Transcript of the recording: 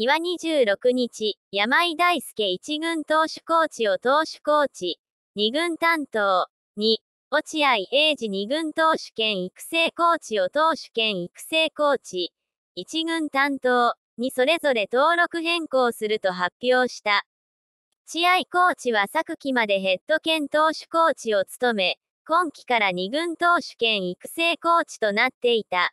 日は26日、山井大輔一軍投手コーチを投手コーチ、二軍担当、に、落合英二二軍投手兼育成コーチを投手兼育成コーチ、一軍担当、にそれぞれ登録変更すると発表した。落合コーチは昨季までヘッド兼投手コーチを務め、今季から二軍投手兼育成コーチとなっていた。